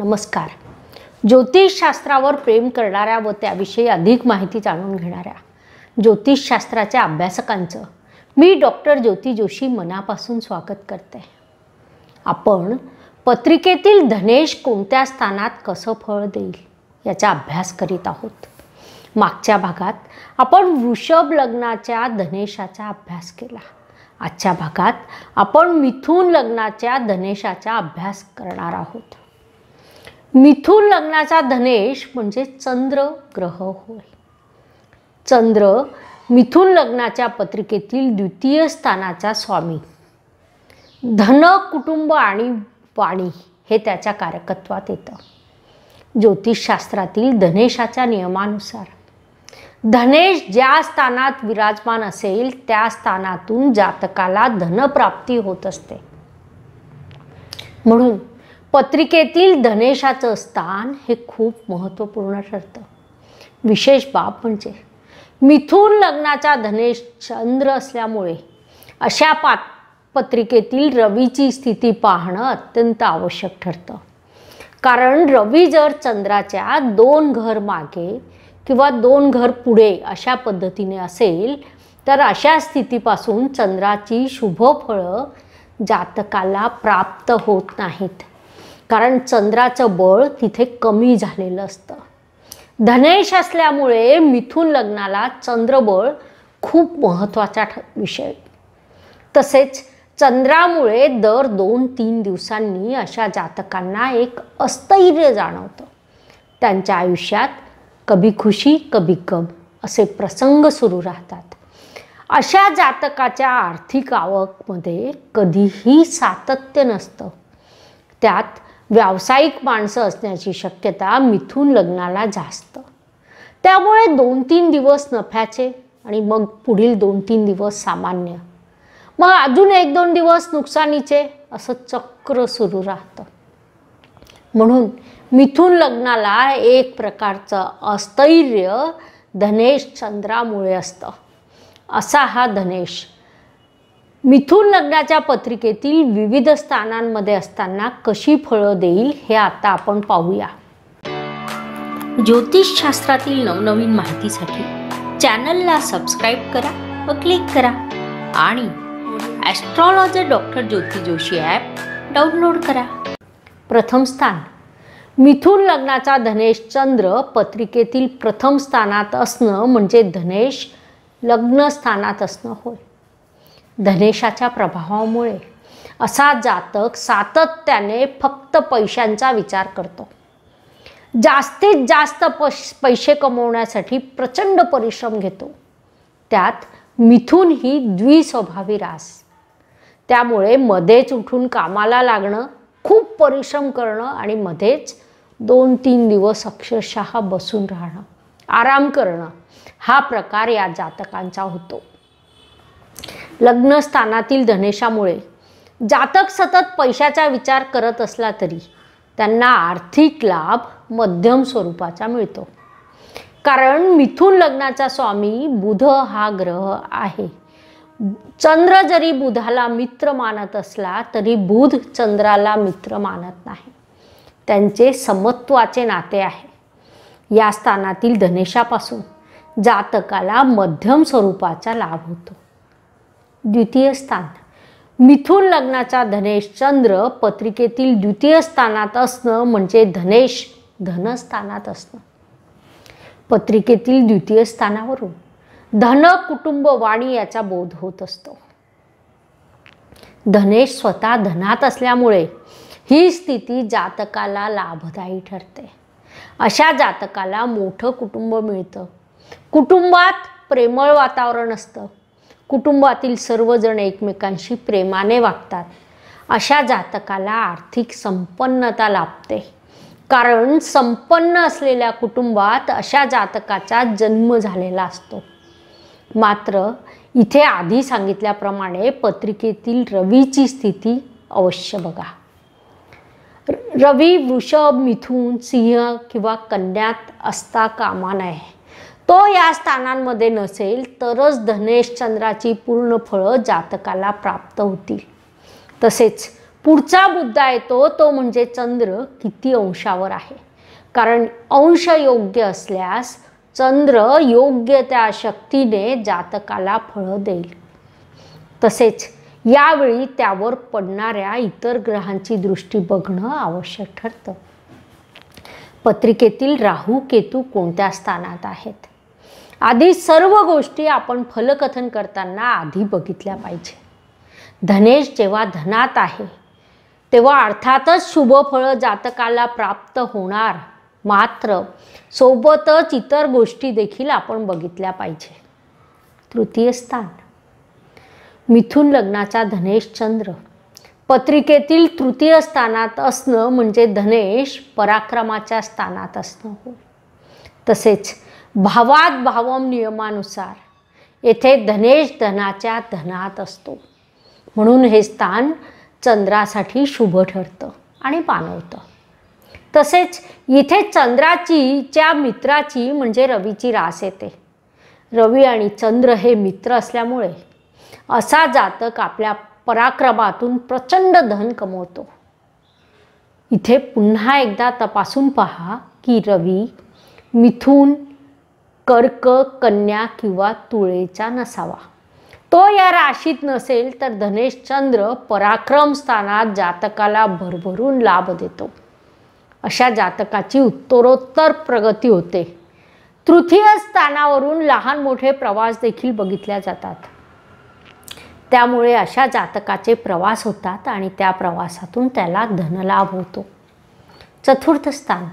नमस्कार ज्योतिषशास्त्रावर प्रेम करणाऱ्या व त्याविषयी अधिक माहिती जाणून घेणाऱ्या ज्योतिषशास्त्राच्या अभ्यासकांचं मी डॉक्टर ज्योती जोशी मनापासून स्वागत करते आपण पत्रिकेतील धनेश कोणत्या स्थानात कसं फळ देईल याचा अभ्यास करीत आहोत मागच्या भागात आपण वृषभ लग्नाच्या धनेशाचा अभ्यास केला आजच्या भागात आपण मिथून लग्नाच्या धनेशाचा अभ्यास करणार आहोत मिथून लग्नाचा धनेश म्हणजे चंद्र ग्रह होय चंद्र मिथून लग्नाच्या पत्रिकेतील द्वितीय स्थानाचा स्वामी धन कुटुंब आणि वाणी हे त्याच्या कारकत्वात येतं ज्योतिषशास्त्रातील धनेशाच्या नियमानुसार धनेश ज्या स्थानात विराजमान असेल त्या स्थानातून जातकाला धनप्राप्ती होत असते म्हणून पत्रिकेतील धनेशाचं स्थान हे खूप महत्त्वपूर्ण ठरतं विशेष बाब म्हणजे मिथून लग्नाचा धनेश चंद्र असल्यामुळे अशा पात पत्रिकेतील रवीची स्थिती पाहणं अत्यंत आवश्यक ठरतं कारण रवी जर चंद्राच्या दोन घर मागे किंवा दोन घर पुढे अशा पद्धतीने असेल तर अशा स्थितीपासून चंद्राची शुभ जातकाला प्राप्त होत नाहीत कारण चंद्राचं बळ तिथे कमी झालेलं असतं धनेश असल्यामुळे मिथून लग्नाला चंद्रबळ खूप महत्त्वाचा विषय तसेच चंद्रामुळे दर दोन तीन दिवसांनी अशा जातकांना एक अस्थैर्य जाणवतं त्यांच्या आयुष्यात कभी खुशी कभी गम असे प्रसंग सुरू राहतात अशा जातकाच्या आर्थिक आवकमध्ये कधीही सातत्य नसतं त्यात व्यावसायिक माणसं असण्याची शक्यता मिथून लग्नाला जास्त त्यामुळे दोन तीन दिवस नफ्याचे आणि मग पुढील दोन तीन दिवस सामान्य मग अजून एक दोन दिवस नुकसानीचे असं चक्र सुरू राहतं म्हणून मिथून लग्नाला एक प्रकारचं अस्थैर्य धनेश चंद्रामुळे असतं असा हा धनेश मिथुन लग्नाच्या पत्रिकेतील विविध स्थानांमध्ये असताना कशी फळं देईल हे आता आपण पाहूया ज्योतिषशास्त्रातील नवनवीन माहितीसाठी चॅनलला सबस्क्राईब करा व क्लिक करा आणि astrologer doctor Jyoti Joshi app download करा प्रथम स्थान मिथून लग्नाचा धनेश चंद्र पत्रिकेतील प्रथम स्थानात असणं म्हणजे धनेश लग्नस्थानात असणं होय धनेशाच्या प्रभावामुळे असा जातक सातत्याने फक्त पैशांचा विचार करतो जास्तीत जास्त पैसे कमवण्यासाठी प्रचंड परिश्रम घेतो त्यात मिथून ही द्विस्वभावी रास त्यामुळे मध्येच उठून कामाला लागणं खूप परिश्रम करणं आणि मध्येच दोन तीन दिवस अक्षरशः बसून राहणं आराम करणं हा प्रकार या जातकांचा होतो लग्नस्थानातील धनेशामुळे जातक सतत पैशाचा विचार करत असला तरी त्यांना आर्थिक लाभ मध्यम स्वरूपाचा मिळतो कारण मिथून लग्नाचा स्वामी बुध हा ग्रह आहे चंद्र जरी बुधाला मित्र मानत असला तरी बुध चंद्राला मित्र मानत नाही त्यांचे समत्वाचे नाते आहे या स्थानातील धनेशापासून जातकाला मध्यम स्वरूपाचा लाभ होतो द्वितीय स्थान मिथून लग्नाचा धनेश चंद्र पत्रिकेतील द्वितीय स्थानात असणं म्हणजे धनेश धनस्थानात असणं पत्रिकेतील द्वितीय स्थानावरून धन कुटुंब वाणी याचा बोध होत असतो धनेश स्वतः धनात असल्यामुळे ही स्थिती जातकाला लाभदायी ठरते अशा जातकाला मोठं कुटुंब मिळतं कुटुंबात प्रेमळ वातावरण असतं कुटुंबातील सर्वजण एकमेकांशी प्रेमाने वागतात अशा जातकाला आर्थिक संपन्नता लाभते कारण संपन्न असलेल्या कुटुंबात अशा जातकाचा जन्म झालेला असतो मात्र इथे आधी सांगितल्याप्रमाणे पत्रिकेतील रवीची स्थिती अवश्य बघा रवी वृषभ मिथून सिंह किंवा कन्यात असता कामा नये तो या स्थानांमध्ये नसेल तरच धनेश चंद्राची पूर्ण फळं जातकाला प्राप्त होतील तसेच पुढचा मुद्दा येतो तो म्हणजे चंद्र किती अंशावर आहे कारण अंश योग्य असल्यास चंद्र योग्य त्या शक्तीने जातकाला फळं देईल तसेच यावेळी त्यावर पडणाऱ्या इतर ग्रहांची दृष्टी बघणं आवश्यक ठरतं पत्रिकेतील राहू केतू कोणत्या स्थानात आहेत आधी सर्व गोष्टी आपण फलकथन करताना आधी बघितल्या पाहिजे धनेश जेव्हा धनात आहे तेव्हा अर्थातच शुभ फळ जातकाला प्राप्त होणार मात्र सोबतच इतर गोष्टी देखील आपण बघितल्या पाहिजे तृतीय स्थान मिथून लग्नाचा धनेश चंद्र पत्रिकेतील तृतीय स्थानात असणं म्हणजे धनेश पराक्रमाच्या स्थानात असणं हो तसेच भावात भावम नियमानुसार येथे धनेश धनाच्या धनात असतो म्हणून हे स्थान चंद्रासाठी शुभ ठरतं आणि पानवतं तसेच इथे चंद्राची ज्या मित्राची म्हणजे रवीची रास येते रवी आणि चंद्र हे मित्र असल्यामुळे असा जातक आपल्या पराक्रमातून प्रचंड धन कमवतो इथे पुन्हा एकदा तपासून पहा की रवी मिथून कर्क कन्या किंवा तुळेचा नसावा तो या राशीत नसेल तर धनेशचंद्र पराक्रम स्थानात जातकाला भरभरून लाभ देतो अशा जातकाची उत्तरोत्तर प्रगती होते तृतीय स्थानावरून लहान मोठे प्रवास देखील बघितल्या जातात त्यामुळे अशा जातकाचे प्रवास होतात आणि त्या प्रवासातून त्याला धनलाभ होतो चतुर्थ स्थान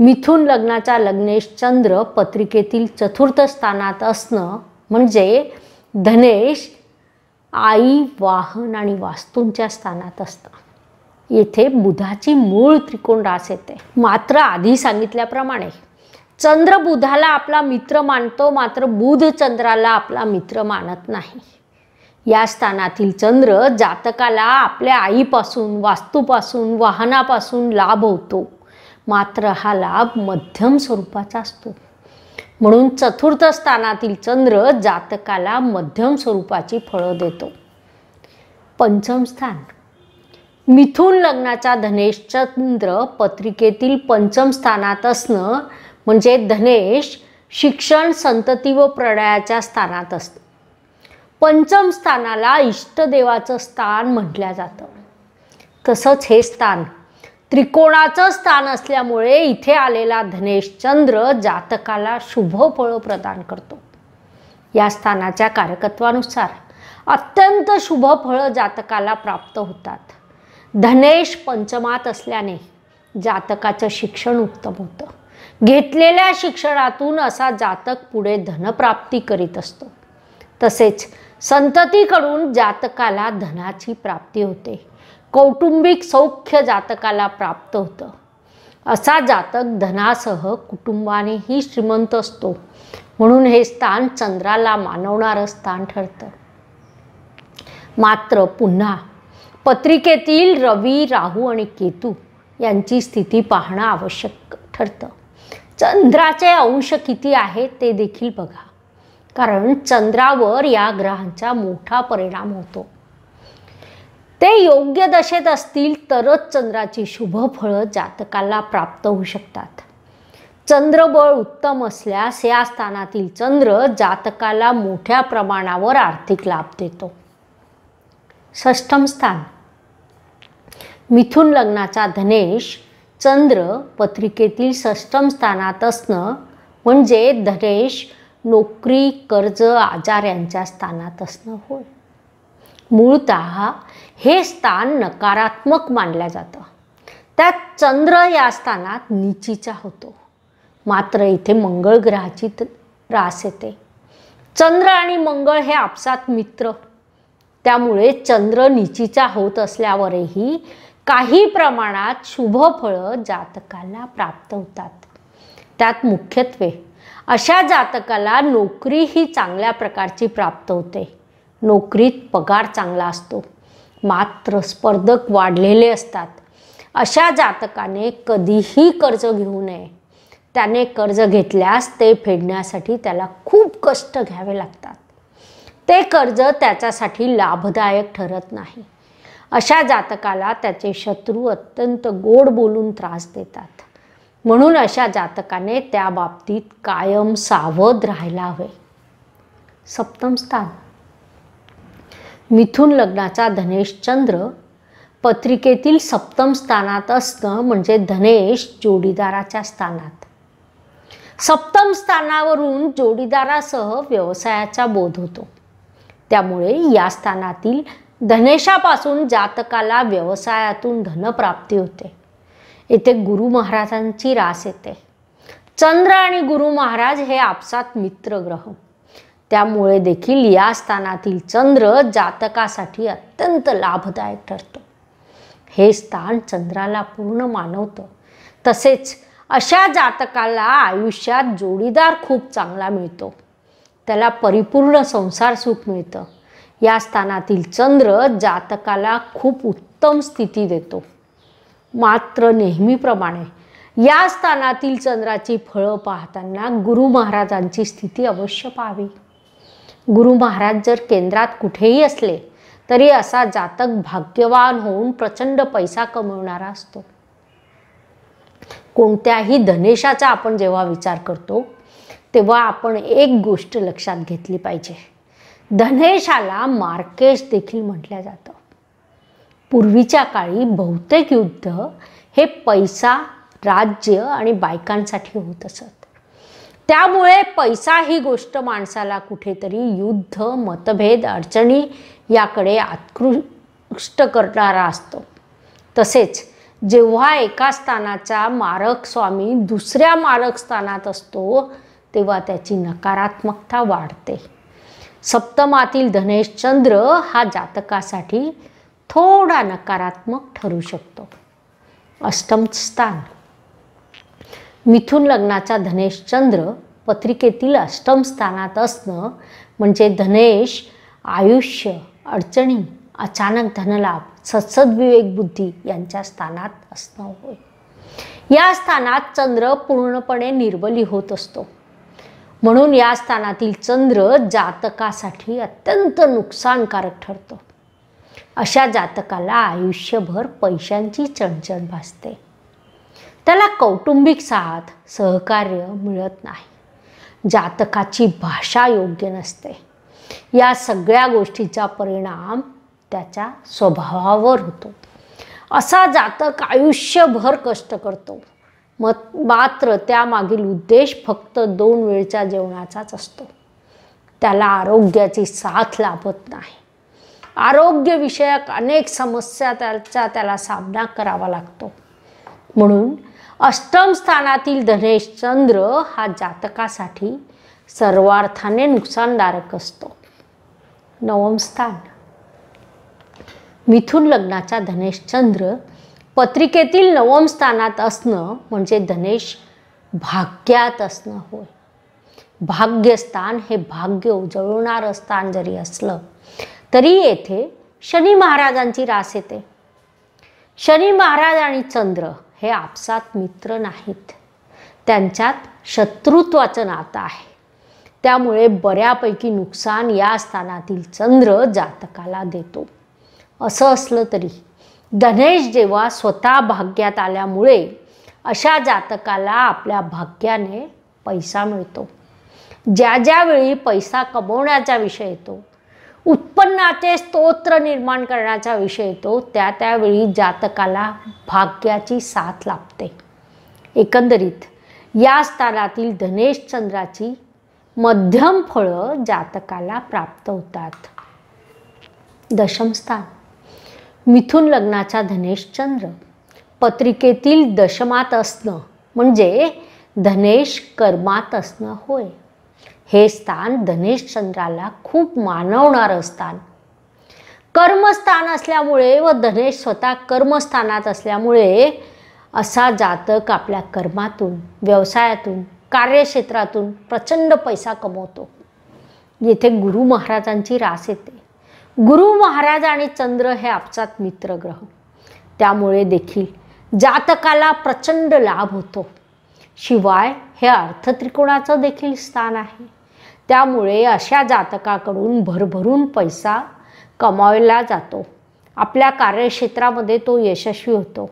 मिथुन लग्नाचा लग्नेश चंद्र पत्रिकेतील चतुर्थ स्थानात असणं म्हणजे धनेश आई वाहन आणि वास्तूंच्या स्थानात असतं येथे बुधाची मूळ त्रिकोण रास येते मात्र आधी सांगितल्याप्रमाणे चंद्र बुधाला आपला मित्र मानतो मात्र बुध चंद्राला आपला मित्र मानत नाही या स्थानातील चंद्र जातकाला आपल्या आईपासून वास्तूपासून वाहनापासून लाभ होतो मात्र हा लाभ मध्यम स्वरूपाचा असतो म्हणून चतुर्थ स्थानातील चंद्र जातकाला मध्यम स्वरूपाची फळं देतो पंचम स्थान मिथून लग्नाचा धनेश चंद्र पत्रिकेतील पंचम स्थानात असणं म्हणजे धनेश शिक्षण संतती व प्रणयाच्या स्थानात असतो पंचम स्थानाला इष्टदेवाचं स्थान म्हटलं जातं तसंच हे स्थान त्रिकोणाचं स्थान असल्यामुळे इथे आलेला धनेश चंद्र जातकाला शुभ फळ प्रदान करतो या स्थानाच्या कारकत्वानुसार अत्यंत शुभ फळं जातकाला प्राप्त होतात धनेश पंचमात असल्याने जातकाचं शिक्षण उत्तम होतं घेतलेल्या शिक्षणातून असा जातक पुढे धनप्राप्ती करीत असतो तसेच संततीकडून जातकाला धनाची प्राप्ती होते कौटुंबिक सौख्य जातकाला प्राप्त होतं असा जातक धनासह कुटुंबानेही श्रीमंत असतो म्हणून हे स्थान चंद्राला मानवणारं स्थान ठरतं मात्र पुन्हा पत्रिकेतील रवी राहू आणि केतू यांची स्थिती पाहणं आवश्यक ठरतं चंद्राचे अंश किती आहे ते देखील बघा कारण चंद्रावर या ग्रहांचा मोठा परिणाम होतो ते योग्य दशेत असतील तरच चंद्राची शुभ फळं जातकाला प्राप्त होऊ शकतात चंद्रबळ उत्तम असल्यास या स्थानातील चंद्र जातकाला मोठ्या प्रमाणावर आर्थिक लाभ देतो षष्ठम स्थान मिथुन लग्नाचा धनेश चंद्र पत्रिकेतील षष्ठम स्थानात असणं म्हणजे धनेश नोकरी कर्ज आजार यांच्या स्थानात असणं होय मूळत हे स्थान नकारात्मक मानल्या जातं त्यात चंद्र या स्थानात निचीचा होतो मात्र इथे मंगळ ग्रहाची रास येते चंद्र आणि मंगळ हे आपसात मित्र त्यामुळे चंद्र निचीचा होत असल्यावरही काही प्रमाणात शुभ फळं जातकाला प्राप्त होतात त्यात मुख्यत्वे अशा जातकाला नोकरी ही चांगल्या प्रकारची प्राप्त होते नोकरीत पगार चांगला असतो मात्र स्पर्धक वाढलेले असतात अशा जातकाने कधीही कर्ज घेऊ नये त्याने कर्ज घेतल्यास ते फेडण्यासाठी त्याला खूप कष्ट घ्यावे लागतात ते कर्ज त्याच्यासाठी लाभदायक ठरत नाही अशा जातकाला त्याचे शत्रू अत्यंत गोड बोलून त्रास देतात म्हणून अशा जातकाने त्या बाबतीत कायम सावध राहायला हवे सप्तम स्थान मिथुन लग्नाचा धनेश चंद्र पत्रिकेतील सप्तम स्थानात असणं म्हणजे धनेश जोडीदाराच्या स्थानात सप्तम स्थानावरून जोडीदारासह व्यवसायाचा बोध होतो त्यामुळे या स्थानातील धनेशापासून जातकाला व्यवसायातून धनप्राप्ती होते येथे गुरु महाराजांची रास येते चंद्र आणि गुरु महाराज हे आपसात मित्र ग्रह त्यामुळे देखील या स्थानातील चंद्र जातकासाठी अत्यंत लाभदायक ठरतो हे स्थान चंद्राला पूर्ण मानवतं तसेच अशा जातकाला आयुष्यात जोडीदार खूप चांगला मिळतो त्याला परिपूर्ण संसार सुख मिळतं या स्थानातील चंद्र जातकाला खूप उत्तम स्थिती देतो मात्र नेहमीप्रमाणे या स्थानातील चंद्राची फळं पाहताना गुरु महाराजांची स्थिती अवश्य पाहावी गुरु महाराज जर केंद्रात कुठेही असले तरी असा जातक भाग्यवान होऊन प्रचंड पैसा कमवणारा असतो कोणत्याही धनेशाचा आपण जेव्हा विचार करतो तेव्हा आपण एक गोष्ट लक्षात घेतली पाहिजे धनेशाला मार्केश देखील म्हटलं जातं पूर्वीच्या काळी बहुतेक युद्ध हे पैसा राज्य आणि बायकांसाठी होत असत त्यामुळे पैसा ही गोष्ट माणसाला कुठेतरी युद्ध मतभेद अडचणी याकडे आकृष्ट करणारा असतो तसेच जेव्हा एका स्थानाचा मारक स्वामी दुसऱ्या मारक स्थानात असतो तेव्हा त्याची नकारात्मकता वाढते सप्तमातील धनेशचंद्र हा जातकासाठी थोडा नकारात्मक ठरू शकतो अष्टम स्थान मिथुन लग्नाचा धनेश चंद्र पत्रिकेतील स्थानात असणं म्हणजे धनेश आयुष्य अडचणी अचानक धनलाभ विवेक बुद्धी यांच्या स्थानात असणं होय या स्थानात चंद्र पूर्णपणे निर्बली होत असतो म्हणून या स्थानातील चंद्र जातकासाठी अत्यंत नुकसानकारक ठरतो अशा जातकाला आयुष्यभर पैशांची चणचण भासते त्याला कौटुंबिक साथ सहकार्य मिळत नाही जातकाची भाषा योग्य नसते या सगळ्या गोष्टीचा परिणाम त्याच्या स्वभावावर होतो असा जातक आयुष्यभर कष्ट करतो मत मात्र त्यामागील उद्देश फक्त दोन वेळच्या जेवणाचाच असतो त्याला आरोग्याची साथ लाभत नाही आरोग्यविषयक अनेक समस्या त्याचा त्याला सामना करावा लागतो म्हणून अष्टम स्थानातील धनेश चंद्र हा जातकासाठी सर्वार्थाने नुकसानदारक असतो नवम स्थान मिथुन लग्नाचा धनेश चंद्र पत्रिकेतील नवम स्थानात असणं म्हणजे धनेश भाग्यात असणं होय भाग्यस्थान हे भाग्य उजळणारं स्थान जरी असलं तरी येथे शनी महाराजांची रास येते शनी महाराज आणि चंद्र हे आपसात मित्र नाहीत त्यांच्यात शत्रुत्वाचं नातं आहे त्यामुळे बऱ्यापैकी नुकसान या स्थानातील चंद्र जातकाला देतो असं असलं तरी गणेश जेव्हा स्वतः भाग्यात आल्यामुळे अशा जातकाला आपल्या भाग्याने पैसा मिळतो ज्या ज्यावेळी पैसा कमवण्याचा विषय येतो उत्पन्नाचे स्तोत्र निर्माण करण्याचा विषय येतो त्या त्यावेळी जातकाला भाग्याची साथ लाभते एकंदरीत या स्थानातील धनेश चंद्राची मध्यम फळं जातकाला प्राप्त होतात दशमस्थान मिथुन लग्नाचा धनेश चंद्र पत्रिकेतील दशमात असणं म्हणजे धनेश कर्मात असणं होय हे स्थान धनेशचंद्राला खूप मानवणारं स्थान कर्मस्थान असल्यामुळे व धनेश स्वतः कर्मस्थानात असल्यामुळे असा जातक आपल्या कर्मातून व्यवसायातून कार्यक्षेत्रातून प्रचंड पैसा कमवतो येथे गुरु महाराजांची रास येते गुरु महाराज आणि चंद्र हे आपसात मित्रग्रह त्यामुळे देखील जातकाला प्रचंड लाभ होतो शिवाय हे अर्थत्रिकोणाचं देखील स्थान आहे त्यामुळे अशा जातकाकडून भरभरून पैसा कमावला जातो आपल्या कार्यक्षेत्रामध्ये तो यशस्वी होतो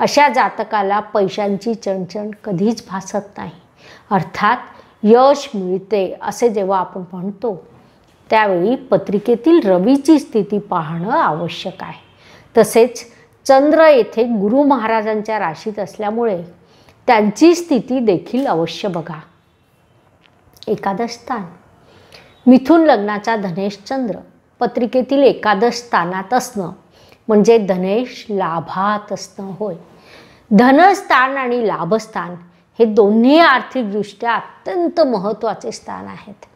अशा जातकाला पैशांची चणचण कधीच भासत नाही अर्थात यश मिळते असे जेव्हा आपण म्हणतो त्यावेळी पत्रिकेतील रवीची स्थिती पाहणं आवश्यक आहे तसेच चंद्र येथे गुरु महाराजांच्या राशीत असल्यामुळे त्यांची स्थिती देखील अवश्य बघा एकादश स्थान मिथून लग्नाचा धनेश चंद्र पत्रिकेतील एकादश स्थानात असणं म्हणजे धनेश लाभात असणं होय धनस्थान आणि लाभस्थान हे दोन्ही आर्थिकदृष्ट्या अत्यंत महत्त्वाचे स्थान आहेत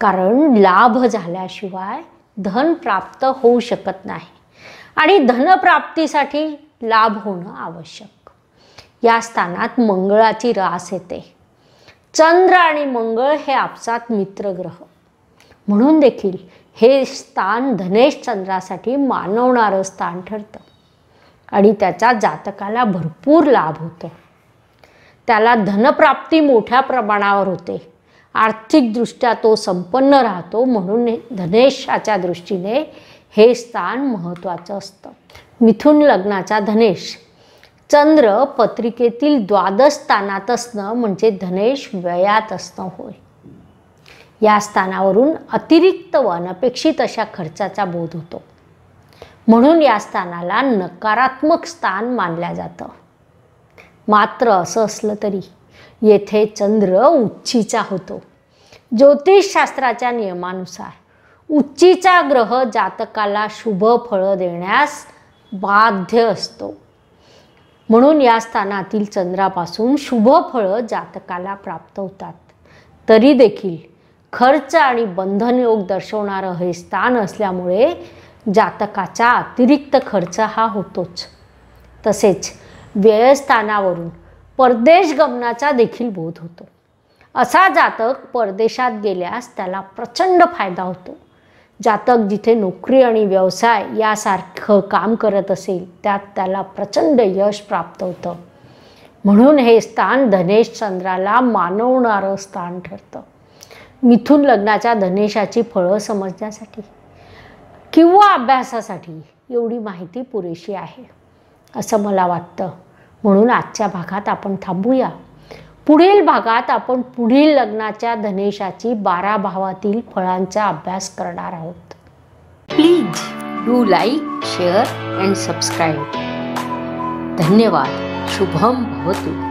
कारण लाभ झाल्याशिवाय धन प्राप्त होऊ शकत नाही आणि धनप्राप्तीसाठी लाभ होणं आवश्यक या स्थानात मंगळाची रास येते चंद्र आणि मंगळ हे आपसात मित्रग्रह म्हणून देखील हे स्थान धनेश चंद्रासाठी मानवणारं स्थान ठरतं आणि त्याचा जातकाला भरपूर लाभ होतो त्याला धनप्राप्ती मोठ्या प्रमाणावर होते आर्थिकदृष्ट्या तो संपन्न राहतो म्हणून धनेशाच्या दृष्टीने हे स्थान महत्त्वाचं असतं मिथुन लग्नाचा धनेश चंद्र पत्रिकेतील द्वादश स्थानात असणं म्हणजे धनेश व्ययात असणं होय या स्थानावरून अतिरिक्त व अनपेक्षित अशा खर्चाचा बोध होतो म्हणून या स्थानाला नकारात्मक स्थान मानल्या जातं मात्र असं असलं तरी येथे चंद्र उच्चीचा होतो ज्योतिषशास्त्राच्या नियमानुसार उच्चीचा ग्रह जातकाला शुभ फळ देण्यास बाध्य असतो म्हणून या स्थानातील चंद्रापासून शुभ फळं जातकाला प्राप्त होतात तरी देखील खर्च आणि बंधनयोग दर्शवणारं हे स्थान असल्यामुळे जातकाचा अतिरिक्त खर्च हा होतोच तसेच व्ययस्थानावरून परदेश गमनाचा देखील बोध होतो असा जातक परदेशात गेल्यास त्याला प्रचंड फायदा होतो जातक जिथे नोकरी आणि व्यवसाय यासारखं काम करत असेल त्यात त्याला प्रचंड यश प्राप्त होतं म्हणून हे स्थान धनेश चंद्राला मानवणारं स्थान ठरतं मिथून लग्नाच्या धनेशाची फळं समजण्यासाठी किंवा अभ्यासासाठी एवढी माहिती पुरेशी आहे असं मला वाटतं म्हणून आजच्या भागात आपण थांबूया पुढील भागात आपण पुढील लग्नाच्या धनेशाची बारा भावातील फळांचा अभ्यास करणार आहोत please do like share and subscribe धन्यवाद शुभम भवतु